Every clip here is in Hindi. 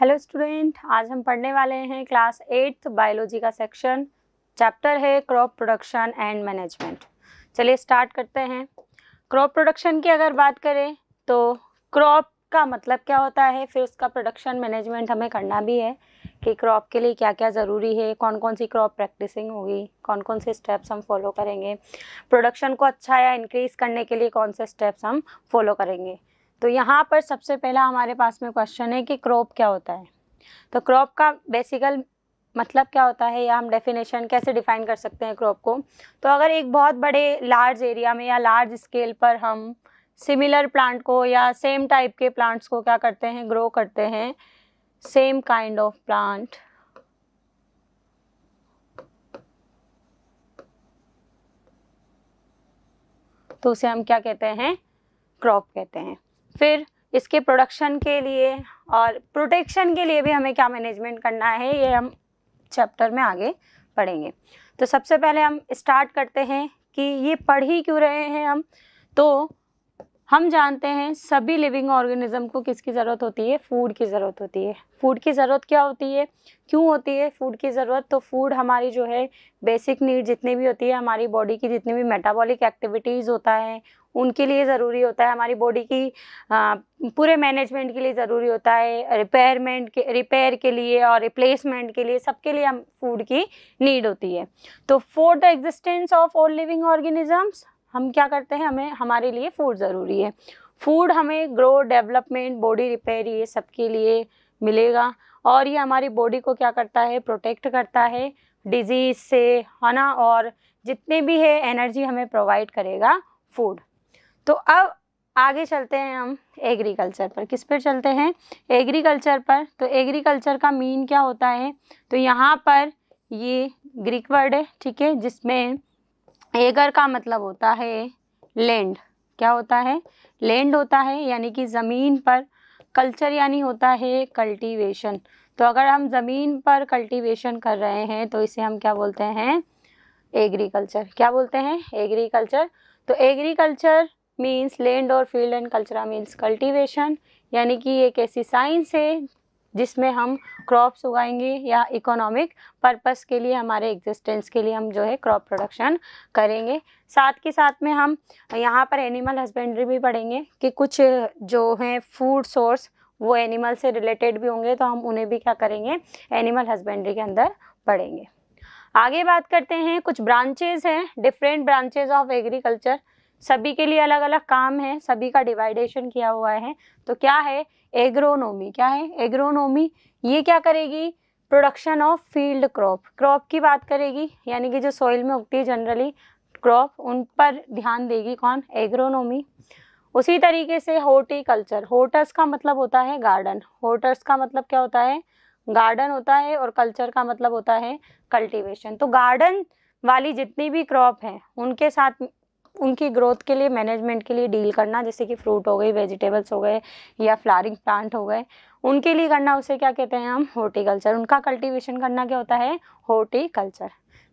हेलो स्टूडेंट आज हम पढ़ने वाले हैं क्लास एट्थ बायोलॉजी का सेक्शन चैप्टर है क्रॉप प्रोडक्शन एंड मैनेजमेंट चलिए स्टार्ट करते हैं क्रॉप प्रोडक्शन की अगर बात करें तो क्रॉप का मतलब क्या होता है फिर उसका प्रोडक्शन मैनेजमेंट हमें करना भी है कि क्रॉप के लिए क्या क्या ज़रूरी है कौन कौन सी क्रॉप प्रैक्टिसिंग होगी कौन कौन से स्टेप्स हम फॉलो करेंगे प्रोडक्शन को अच्छा या इंक्रीज़ करने के लिए कौन से स्टेप्स हम फॉलो करेंगे तो यहाँ पर सबसे पहला हमारे पास में क्वेश्चन है कि क्रॉप क्या होता है तो क्रॉप का बेसिकल मतलब क्या होता है या हम डेफिनेशन कैसे डिफाइन कर सकते हैं क्रॉप को तो अगर एक बहुत बड़े लार्ज एरिया में या लार्ज स्केल पर हम सिमिलर प्लांट को या सेम टाइप के प्लांट्स को क्या करते हैं ग्रो करते हैं सेम काइंड ऑफ प्लांट तो उसे हम क्या कहते हैं क्रॉप कहते हैं फिर इसके प्रोडक्शन के लिए और प्रोटेक्शन के लिए भी हमें क्या मैनेजमेंट करना है ये हम चैप्टर में आगे पढ़ेंगे तो सबसे पहले हम स्टार्ट करते हैं कि ये पढ़ ही क्यों रहे हैं हम तो हम जानते हैं सभी लिविंग ऑर्गेनिज्म को किसकी ज़रूरत होती है फूड की ज़रूरत होती है फूड की ज़रूरत क्या होती है क्यों होती है फूड की ज़रूरत तो फूड हमारी जो है बेसिक नीड जितनी भी होती है हमारी बॉडी की जितनी भी मेटाबॉलिक एक्टिविटीज़ होता है उनके लिए ज़रूरी होता है हमारी बॉडी की आ, पूरे मैनेजमेंट के लिए ज़रूरी होता है रिपेयरमेंट के रिपेयर के लिए और रिप्लेसमेंट के लिए सबके लिए हम फूड की नीड होती है तो for the existence of all living organisms हम क्या करते हैं हमें हमारे लिए फूड ज़रूरी है फूड हमें ग्रो डेवलपमेंट बॉडी रिपेयर ये सबके लिए मिलेगा और ये हमारी बॉडी को क्या करता है प्रोटेक्ट करता है डिजीज़ से है ना और जितने भी है एनर्जी हमें प्रोवाइड करेगा फूड तो अब आगे चलते हैं हम एग्रीकल्चर पर किस पर चलते हैं एग्रीकल्चर पर तो एग्रीकल्चर का मीन क्या होता है तो यहाँ पर ये ग्रीक वर्ड है ठीक है जिसमें एगर का मतलब होता है लैंड क्या होता है लैंड होता है यानी कि ज़मीन पर कल्चर यानी होता है कल्टीवेशन तो अगर हम ज़मीन पर कल्टीवेशन कर रहे हैं तो इसे हम क्या बोलते हैं एग्रीकल्चर क्या बोलते हैं एग्रीकल्चर तो एग्रीकल्चर मीन्स लैंड और फील्ड एंड कल्चरा मीन्स कल्टिवेशन यानी कि एक ऐसी साइंस है जिसमें हम क्रॉप्स उगाएंगे या इकोनॉमिक पर्पस के लिए हमारे एग्जिस्टेंस के लिए हम जो है क्रॉप प्रोडक्शन करेंगे साथ के साथ में हम यहाँ पर एनिमल हस्बेंड्री भी पढ़ेंगे कि कुछ जो हैं फूड सोर्स वो एनिमल से रिलेटेड भी होंगे तो हम उन्हें भी क्या करेंगे एनिमल हस्बेंड्री के अंदर पढ़ेंगे आगे बात करते हैं कुछ ब्रांचेज हैं डिफरेंट ब्रांचेज ऑफ एग्रीकल्चर सभी के लिए अलग अलग काम है सभी का डिवाइडेशन किया हुआ है तो क्या है एग्रोनोमी क्या है एग्रोनोमी ये क्या करेगी production of field crop crop की बात करेगी यानी कि जो सॉइल में उगती है जनरली क्रॉप उन पर ध्यान देगी कौन एग्रोनोमी उसी तरीके से हॉर्टिकल्चर होटर्स का मतलब होता है गार्डन होटर्स का मतलब क्या होता है गार्डन होता है और कल्चर का मतलब होता है कल्टीवेशन तो गार्डन वाली जितनी भी क्रॉप है उनके साथ उनकी ग्रोथ के लिए मैनेजमेंट के लिए डील करना जैसे कि फ्रूट हो गई वेजिटेबल्स हो गए या फ्लारिंग प्लांट हो गए उनके लिए करना उसे क्या कहते हैं हम हॉर्टिकल्चर उनका कल्टीवेशन करना क्या होता है हॉर्टिकल्चर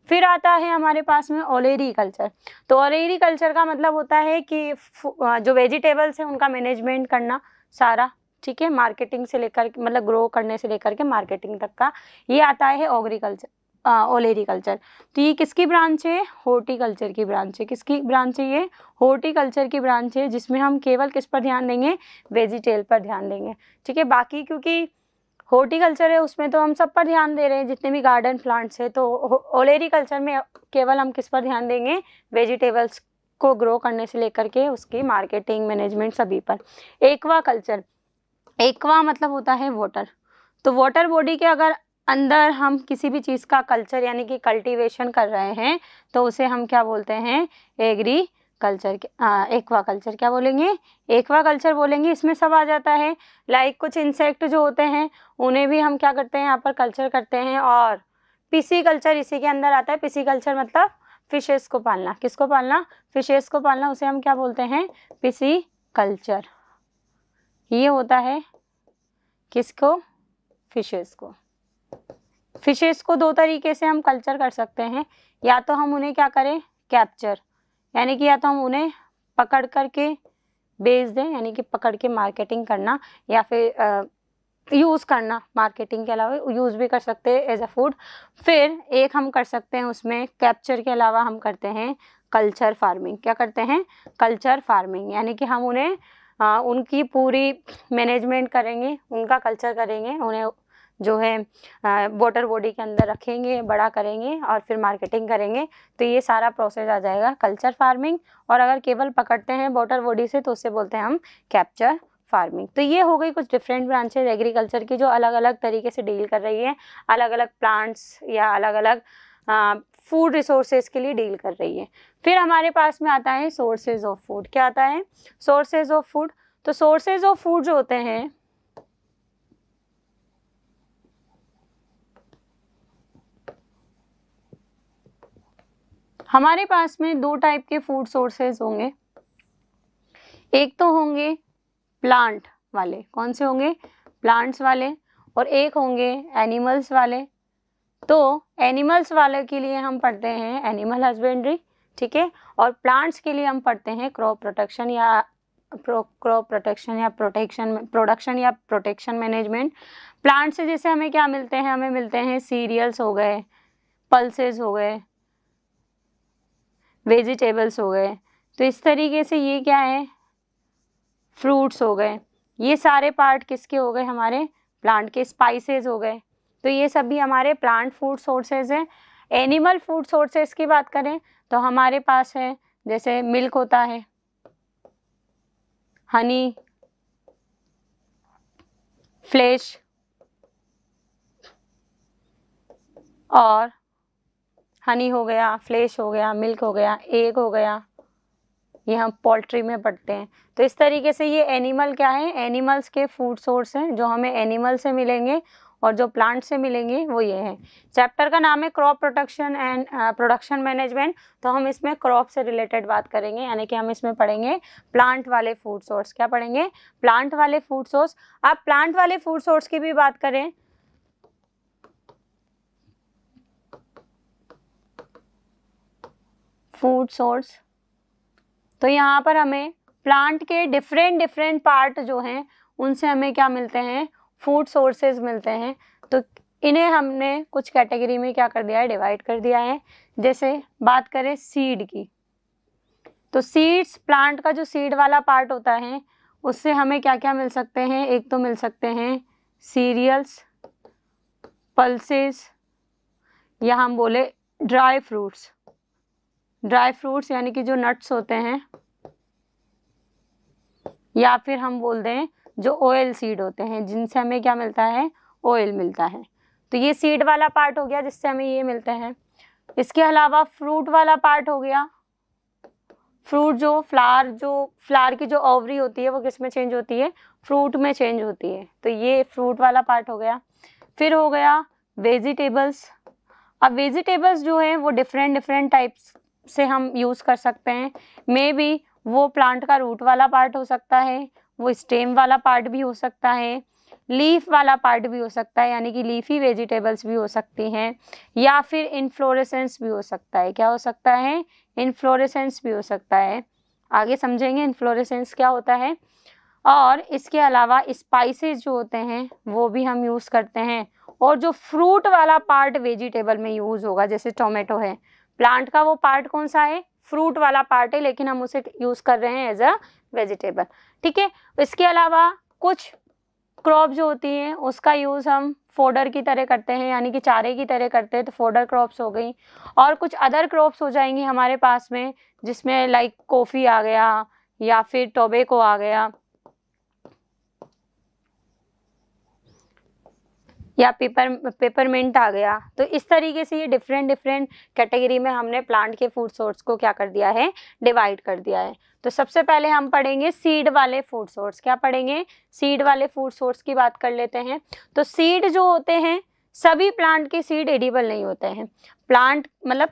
फिर आता है हमारे पास में ओलेरी कल्चर तो ओलेरी कल्चर का मतलब होता है कि जो वेजिटेबल्स हैं उनका मैनेजमेंट करना सारा ठीक है मार्केटिंग से लेकर मतलब ग्रो करने से लेकर के मार्केटिंग तक का ये आता है ओग्रीकल्चर ओलेरिकल्चर तो ये किसकी ब्रांच है हॉर्टिकल्चर की ब्रांच है किसकी ब्रांच है ये हॉर्टिकल्चर की ब्रांच है जिसमें हम केवल किस पर ध्यान देंगे वेजिटेल पर ध्यान देंगे ठीक है बाकी क्योंकि हॉर्टिकल्चर है उसमें तो हम सब पर ध्यान दे रहे हैं जितने भी गार्डन प्लांट्स है तो ओलेरिकल्चर में केवल हम किस पर ध्यान देंगे वेजिटेबल्स को ग्रो करने से लेकर के उसकी मार्केटिंग मैनेजमेंट सभी पर एक्वा कल्चर एक्वा मतलब होता है वाटर तो वाटर बॉडी के अगर अंदर हम किसी भी चीज़ का कल्चर यानी कि कल्टीवेशन कर रहे हैं तो उसे हम क्या बोलते हैं एग्री कल्चर एक्वा कल्चर क्या बोलेंगे एक्वा कल्चर बोलेंगे इसमें सब आ जाता है लाइक कुछ इंसेक्ट जो होते हैं उन्हें भी हम क्या करते हैं यहाँ पर कल्चर करते हैं और पीसी कल्चर इसी के अंदर आता है पीसी कल्चर मतलब फिशेस को पालना किसको पालना फिशेस को पालना उसे हम क्या बोलते हैं पीसी कल्चर ये होता है किसको फिशेस को फिशेस को दो तरीके से हम कल्चर कर सकते हैं या तो हम उन्हें क्या करें कैप्चर यानी कि या तो हम उन्हें पकड़ करके बेच दें यानी कि पकड़ के मार्केटिंग करना या फिर यूज़ करना मार्केटिंग के अलावा यूज़ भी कर सकते हैं एज अ फूड फिर एक हम कर सकते हैं उसमें कैप्चर के अलावा हम करते हैं कल्चर फार्मिंग क्या करते हैं कल्चर फार्मिंग यानी कि हम उन्हें आ, उनकी पूरी मैनेजमेंट करेंगे उनका कल्चर करेंगे उन्हें जो है वाटर बॉडी के अंदर रखेंगे बड़ा करेंगे और फिर मार्केटिंग करेंगे तो ये सारा प्रोसेस आ जाएगा कल्चर फार्मिंग और अगर केवल पकड़ते हैं वाटर बॉडी से तो उससे बोलते हैं हम कैप्चर फार्मिंग तो ये हो गई कुछ डिफरेंट ब्रांचेज एग्रीकल्चर की जो अलग अलग तरीके से डील कर रही है अलग अलग प्लांट्स या अलग अलग फूड रिसोर्सेज के लिए डील कर रही है फिर हमारे पास में आता है सोर्सेज ऑफ फूड क्या आता है सोर्सेज ऑफ फूड तो सोर्सेज ऑफ फूड जो होते हैं हमारे पास में दो टाइप के फूड सोर्सेज होंगे एक तो होंगे प्लांट वाले कौन से होंगे प्लांट्स वाले और एक होंगे एनिमल्स वाले तो एनिमल्स वाले के लिए हम पढ़ते हैं एनिमल हस्बेंड्री ठीक है और प्लांट्स के लिए हम पढ़ते हैं क्रॉप प्रोटेक्शन या क्रॉप प्रोटेक्शन या प्रोटेक्शन प्रोडक्शन या प्रोटेक्शन मैनेजमेंट प्लांट्स से जैसे हमें क्या मिलते हैं हमें मिलते हैं सीरियल्स हो गए पल्सेस हो गए वेजिटेबल्स हो गए तो इस तरीके से ये क्या है फ्रूट्स हो गए ये सारे पार्ट किसके हो गए हमारे प्लांट के स्पाइसेस हो गए तो ये सभी हमारे प्लांट फूड सोर्सेज हैं एनिमल फूड सोर्सेज की बात करें तो हमारे पास है जैसे मिल्क होता है हनी फ्लेश और हनी हो गया फ्लेश हो गया मिल्क हो गया एग हो गया ये हम पोल्ट्री में पढ़ते हैं तो इस तरीके से ये एनिमल क्या है एनिमल्स के फूड सोर्स हैं जो हमें एनिमल से मिलेंगे और जो प्लांट से मिलेंगे वो ये हैं चैप्टर का नाम है crop production and production management तो हम इसमें क्रॉप से रिलेटेड बात करेंगे यानी कि हम इसमें पढ़ेंगे प्लांट वाले फूड सोर्स क्या पढ़ेंगे प्लांट वाले फूड सोर्स आप प्लांट वाले फूड सोर्स की भी बात करें फूड सोर्स तो यहाँ पर हमें प्लांट के डिफरेंट डिफरेंट पार्ट जो हैं उनसे हमें क्या मिलते हैं फूड सोर्सेज मिलते हैं तो इन्हें हमने कुछ कैटेगरी में क्या कर दिया है डिवाइड कर दिया है जैसे बात करें सीड की तो सीड्स प्लांट का जो सीड वाला पार्ट होता है उससे हमें क्या क्या मिल सकते हैं एक तो मिल सकते हैं सीरियल्स पल्सेस या हम बोले ड्राई फ्रूट्स ड्राई फ्रूट्स यानी कि जो नट्स होते हैं या फिर हम बोल दें जो ऑयल सीड होते हैं जिनसे हमें क्या मिलता है ऑयल मिलता है तो ये सीड वाला पार्ट हो गया जिससे हमें ये मिलते हैं इसके अलावा फ्रूट वाला पार्ट हो गया फ्रूट जो फ्लावर जो फ्लावर की जो ओवरी होती है वो किस में चेंज होती है फ्रूट में चेंज होती है तो ये फ्रूट वाला पार्ट हो गया फिर हो गया वेजिटेबल्स अब वेजिटेबल्स जो हैं वो डिफरेंट डिफरेंट टाइप्स से हम यूज़ कर सकते हैं मे बी वो प्लांट का रूट वाला पार्ट हो सकता है वो स्टेम वाला पार्ट भी हो सकता है लीफ वाला पार्ट भी हो सकता है यानी कि लीफी वेजिटेबल्स भी हो सकती हैं या फिर इन्फ्लोरेसेंस भी हो सकता है क्या हो सकता है इन्फ्लोरेसेंस भी हो सकता है आगे समझेंगे इन्फ्लोरेसेंस क्या होता है और इसके अलावा स्पाइसेस जो होते हैं वो भी हम यूज़ करते हैं और जो फ्रूट वाला पार्ट वेजिटेबल में यूज़ होगा जैसे टोमेटो है प्लांट का वो पार्ट कौन सा है फ्रूट वाला पार्ट है लेकिन हम उसे यूज़ कर रहे हैं एज अ वेजिटेबल ठीक है इसके अलावा कुछ क्रॉप जो होती हैं उसका यूज़ हम फोडर की तरह करते हैं यानी कि चारे की तरह करते हैं तो फोडर क्रॉप्स हो गई और कुछ अदर क्रॉप्स हो जाएंगी हमारे पास में जिसमें लाइक कॉफ़ी आ गया या फिर टोबेको आ गया या पेपर पेपरमेंट आ गया तो इस तरीके से ये डिफरेंट डिफरेंट कैटेगरी में हमने प्लांट के फूड सोर्स को क्या कर दिया है डिवाइड कर दिया है तो सबसे पहले हम पढ़ेंगे सीड वाले फूड सोर्स क्या पढ़ेंगे सीड वाले फूड सोर्स की बात कर लेते हैं तो सीड जो होते हैं सभी प्लांट के सीड एडिबल नहीं होते हैं प्लांट मतलब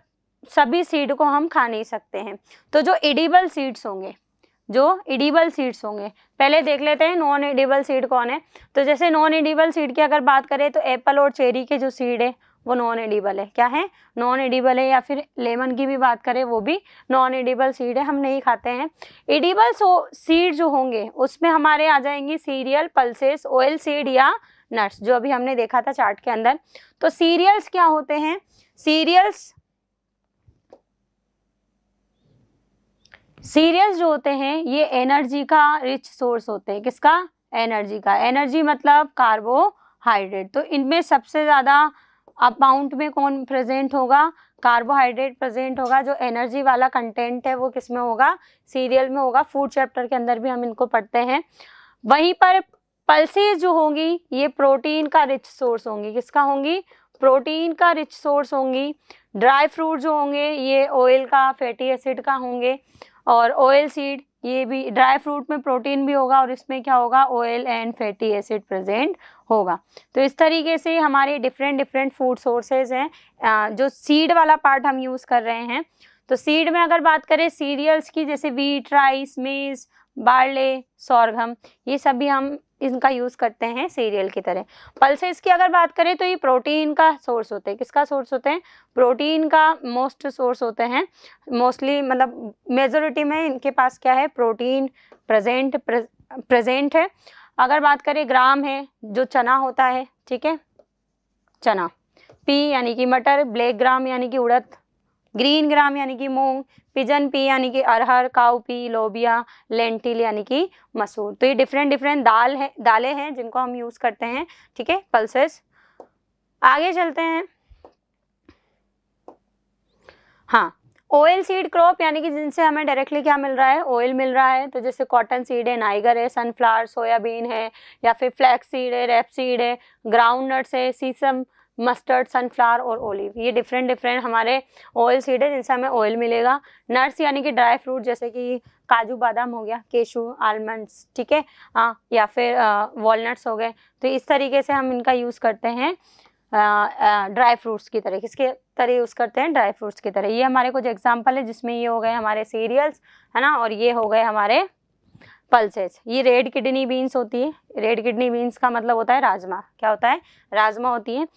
सभी सीड को हम खा नहीं सकते हैं तो जो एडिबल सीड्स होंगे जो इडिबल सीड्स होंगे पहले देख लेते हैं नॉन इडिबल सीड कौन है तो जैसे नॉन इडिबल सीड की अगर बात करें तो एप्पल और चेरी के जो सीड है वो नॉन एडिबल है क्या है नॉन एडिबल है या फिर लेमन की भी बात करें वो भी नॉन एडिबल सीड है हम नहीं खाते हैं एडिबल सीड जो होंगे उसमें हमारे आ जाएंगे सीरियल पल्सेस ऑयल सीड या नट्स जो अभी हमने देखा था चार्ट के अंदर तो सीरियल्स क्या होते हैं सीरियल्स सीरियल जो होते हैं ये एनर्जी का रिच सोर्स होते हैं किसका एनर्जी का एनर्जी मतलब कार्बोहाइड्रेट तो इनमें सबसे ज़्यादा अमाउंट में कौन प्रेजेंट होगा कार्बोहाइड्रेट प्रेजेंट होगा जो एनर्जी वाला कंटेंट है वो किस में होगा सीरियल में होगा फूड चैप्टर के अंदर भी हम इनको पढ़ते हैं वहीं पर पल्सेज जो होंगी ये प्रोटीन का रिच सोर्स होंगी किसका होंगी प्रोटीन का रिच सोर्स होंगी ड्राई फ्रूट जो होंगे ये ऑयल का फैटी एसिड का होंगे और ऑयल सीड ये भी ड्राई फ्रूट में प्रोटीन भी होगा और इसमें क्या होगा oil and fatty acid present होगा तो इस तरीके से हमारे डिफरेंट डिफरेंट फूड सोर्सेज हैं जो सीड वाला पार्ट हम यूज़ कर रहे हैं तो सीड में अगर बात करें सीरियल्स की जैसे wheat rice maize barley sorghum ये सभी हम इनका यूज़ करते हैं सीरियल की तरह पल्सेस की अगर बात करें तो ये प्रोटीन का सोर्स होते हैं किसका सोर्स होते हैं प्रोटीन का मोस्ट सोर्स होते हैं मोस्टली मतलब मेजोरिटी में इनके पास क्या है प्रोटीन प्रेजेंट प्रेजेंट है अगर बात करें ग्राम है जो चना होता है ठीक है चना पी यानी कि मटर ब्लैक ग्राम यानी कि उड़द ग्रीन ग्राम यानी कि मूंग पिजन पी यानी कि अरहर काउपी लोबिया लेंटिल यानी कि मसूर तो ये डिफरेंट डिफरेंट दाल है दालें हैं जिनको हम यूज़ करते हैं ठीक है पल्सेस आगे चलते हैं हाँ ऑयल सीड क्रॉप यानी कि जिनसे हमें डायरेक्टली क्या मिल रहा है ऑयल मिल रहा है तो जैसे कॉटन सीड है नाइगर है सनफ्लावर सोयाबीन है या फिर फ्लैक्स सीड है रेप सीड है ग्राउंड नट्स है सीसम मस्टर्ड सनफ्लावर और ओलिव ये डिफरेंट डिफरेंट हमारे ऑयल सीड है जिनसे हमें ऑयल मिलेगा नट्स यानी कि ड्राई फ्रूट जैसे कि काजू बादाम हो गया केशु आलमंड्स ठीक है हाँ या फिर वॉलनट्स हो गए तो इस तरीके से हम इनका यूज़ करते हैं ड्राई फ्रूट्स की तरह किसके तरह यूज़ करते हैं ड्राई फ्रूट्स की तरह ये हमारे कुछ एग्जाम्पल है जिसमें ये हो गए हमारे सीरियल्स है ना और ये हो गए हमारे पल्सेज ये रेड किडनी बीन्स होती है रेड किडनी बीन्स का मतलब होता है राजमा क्या होता है राजमा होती है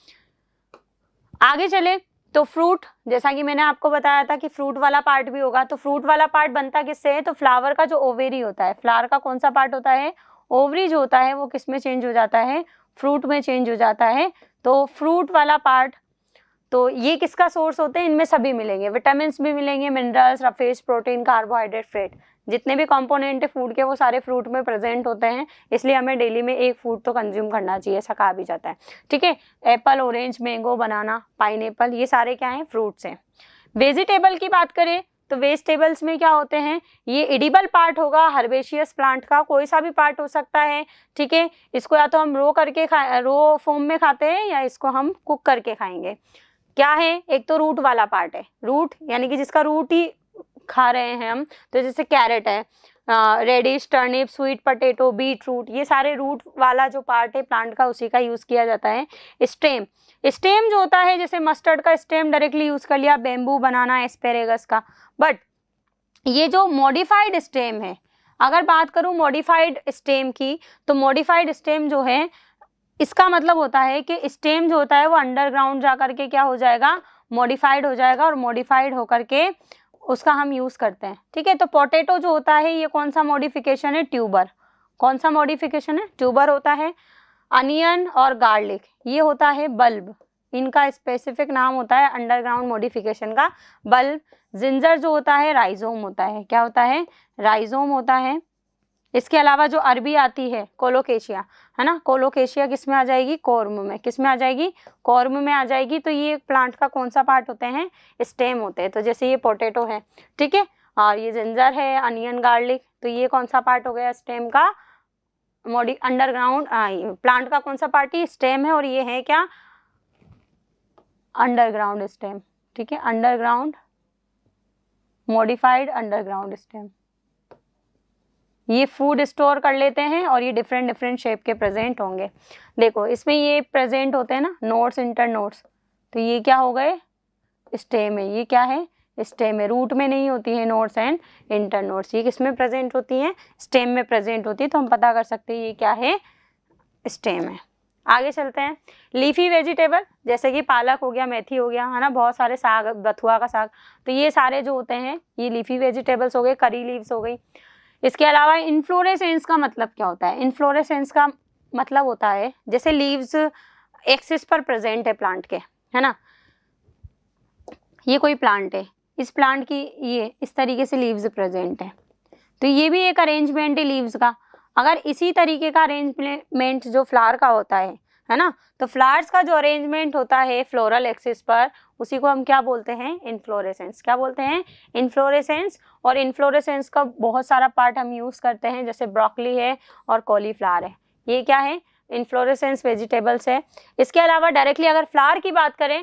आगे चले तो फ्रूट जैसा कि मैंने आपको बताया था कि फ्रूट वाला पार्ट भी होगा तो फ्रूट वाला पार्ट बनता किससे है तो फ्लावर का जो ओवेरी होता है फ्लावर का कौन सा पार्ट होता है ओवरी जो होता है वो किस में चेंज हो जाता है फ्रूट में चेंज हो जाता है तो फ्रूट वाला पार्ट तो ये किसका सोर्स होते हैं इनमें सभी मिलेंगे विटामिन भी मिलेंगे minerals roughage protein carbohydrate fat जितने भी कॉम्पोनेंट है फूड के वो सारे फ्रूट में प्रेजेंट होते हैं इसलिए हमें डेली में एक फूड तो कंज्यूम करना चाहिए ऐसा कहा भी जाता है ठीक है apple orange mango banana pine ये सारे क्या हैं फ्रूट्स हैं वेजिटेबल की बात करें तो वेजिटेबल्स में क्या होते हैं ये एडिबल पार्ट होगा हर्बेशियस प्लांट का कोई सा भी पार्ट हो सकता है ठीक है इसको या तो हम रो करके खा रो फॉर्म में खाते हैं या इसको हम कुक करके खाएंगे क्या है एक तो रूट वाला पार्ट है रूट यानी कि जिसका रूट ही खा रहे हैं हम तो जैसे कैरेट है radish turnip sweet potato beetroot ये सारे रूट वाला जो पार्ट है प्लांट का उसी का यूज़ किया जाता है स्टेम स्टेम जो होता है जैसे मस्टर्ड का स्टेम डायरेक्टली यूज़ कर लिया बेम्बू बनाना एस्पेरेगस का बट ये जो मॉडिफाइड स्टेम है अगर बात करूँ मॉडिफाइड स्टेम की तो मॉडिफाइड स्टेम जो है इसका मतलब होता है कि स्टेम जो होता है वो अंडरग्राउंड जा करके क्या हो जाएगा मॉडिफाइड हो जाएगा और मॉडिफाइड होकर के उसका हम यूज़ करते हैं ठीक है तो पोटैटो जो होता है ये कौन सा मॉडिफिकेशन है ट्यूबर कौन सा मॉडिफिकेशन है ट्यूबर होता है अनियन और गार्लिक ये होता है बल्ब इनका स्पेसिफिक नाम होता है अंडरग्राउंड मॉडिफिकेशन का बल्ब जिंजर जो होता है राइजोम होता है क्या होता है राइजोम होता है इसके अलावा जो अरबी आती है कोलोकेशिया है ना कोलोकेशिया किस में आ जाएगी कॉर्म में किस में आ जाएगी कॉर्म में आ जाएगी तो ये प्लांट का कौन सा पार्ट होते हैं स्टेम होते हैं तो जैसे ये पोटेटो है ठीक है और ये जिंजर है अनियन गार्लिक तो ये कौन सा पार्ट हो गया स्टेम का मोडी अंडरग्राउंड प्लांट का कौन सा पार्ट ही स्टेम है और ये है क्या अंडरग्राउंड स्टेम ठीक है अंडरग्राउंड मॉडिफाइड अंडरग्राउंड स्टेम ये फूड स्टोर कर लेते हैं और ये डिफरेंट डिफरेंट शेप के प्रेजेंट होंगे देखो इसमें ये प्रेजेंट होते हैं ना नोट्स इंटर नोट्स तो ये क्या हो गए स्टे में ये क्या है स्टेम में रूट में नहीं होती है नोट्स एंड इंटर नोट्स ये किस में प्रेजेंट होती हैं स्टेम में प्रेजेंट होती है तो हम पता कर सकते हैं ये क्या है स्टेम है आगे चलते हैं लीफी वेजिटेबल जैसे कि पालक हो गया मेथी हो गया है ना बहुत सारे साग बथुआ का साग तो ये सारे जो होते हैं ये लीफी वेजिटेबल्स हो गए करी लीव्स हो गई इसके अलावा इन्फ्लोरेसेंस का मतलब क्या होता है इन्फ्लोरेसेंस का मतलब होता है जैसे लीव्स एक्सिस पर प्रेजेंट है प्लांट के है ना ये कोई प्लांट है इस प्लांट की ये इस तरीके से लीव्स प्रेजेंट है तो ये भी एक अरेंजमेंट है लीव्स का अगर इसी तरीके का अरेंजमेंट जो फ्लावर का होता है है ना तो फ्लावर्स का जो अरेंजमेंट होता है फ्लोरल एक्सिस पर उसी को हम क्या बोलते हैं इन्फ्लोरेसेंस क्या बोलते हैं इन्फ्लोरेसेंस और इन्फ्लोरेसेंस का बहुत सारा पार्ट हम यूज़ करते हैं जैसे ब्रोकली है और कॉलीफ्लावर है ये क्या है इन्फ्लोरेसेंस वेजिटेबल्स है इसके अलावा डायरेक्टली अगर फ्लावर की बात करें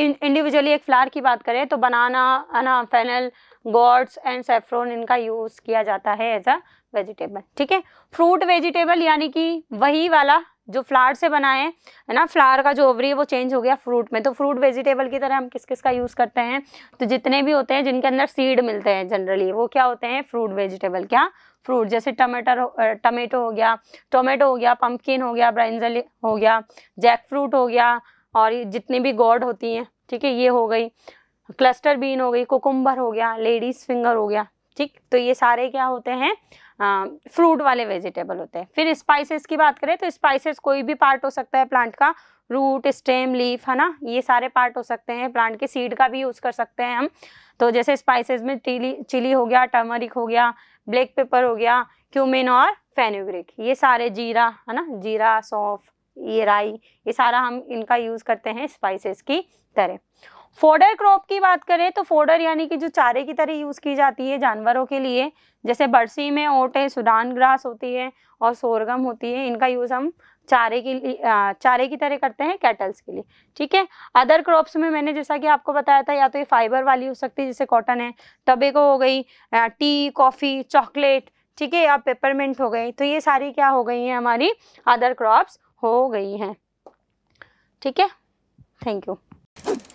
इंडिविजुअली एक फ्लावर की बात करें तो बनाना अना फेनल गॉड्स एंड सेफ्रोन इनका यूज़ किया जाता है एज अ वेजिटेबल ठीक है फ्रूट वेजिटेबल यानी कि वही वाला जो फ्लावर से बनाए हैं है ना फ्लावर का जो ओवरी है वो चेंज हो गया फ्रूट में तो फ्रूट वेजिटेबल की तरह हम किस किस का यूज़ करते हैं तो जितने भी होते हैं जिनके अंदर सीड मिलते हैं जनरली वो क्या होते हैं फ्रूट वेजिटेबल क्या फ्रूट जैसे टमाटर टमेटो हो गया टोमेटो हो गया पम्पकिन हो गया ब्राइंजल हो गया जैक फ्रूट हो गया और जितनी भी गॉड होती हैं ठीक है ये हो गई क्लस्टर बीन हो गई कोकुम्बर हो गया लेडीज़ फिंगर हो गया ठीक तो ये सारे क्या होते हैं फ्रूट वाले वेजिटेबल होते हैं फिर स्पाइसेस की बात करें तो स्पाइसेस कोई भी पार्ट हो सकता है प्लांट का रूट स्टेम लीफ है ना ये सारे पार्ट हो सकते हैं प्लांट के सीड का भी यूज़ कर सकते हैं हम तो जैसे स्पाइसेस में चिली चिली हो गया टर्मरिक हो गया ब्लैक पेपर हो गया क्यूमिन और फेनोग्रिक ये सारे जीरा है ना जीरा सौंफ ये राई ये सारा हम इनका यूज़ करते हैं स्पाइसेस की तरह फोडर क्रॉप की बात करें तो फोडर यानी कि जो चारे की तरह यूज़ की जाती है जानवरों के लिए जैसे बरसी में ओट है सुडान ग्रास होती है और सोरगम होती है इनका यूज़ हम चारे के लिए चारे की तरह करते हैं कैटल्स के लिए ठीक है अदर क्रॉप्स में मैंने जैसा कि आपको बताया था या तो ये फाइबर वाली हो सकती है जैसे कॉटन है टबेको हो गई टी कॉफ़ी चॉकलेट ठीक है या पेपरमेंट हो गई तो ये सारी क्या हो गई हैं हमारी अदर क्रॉप्स हो गई हैं ठीक है थैंक यू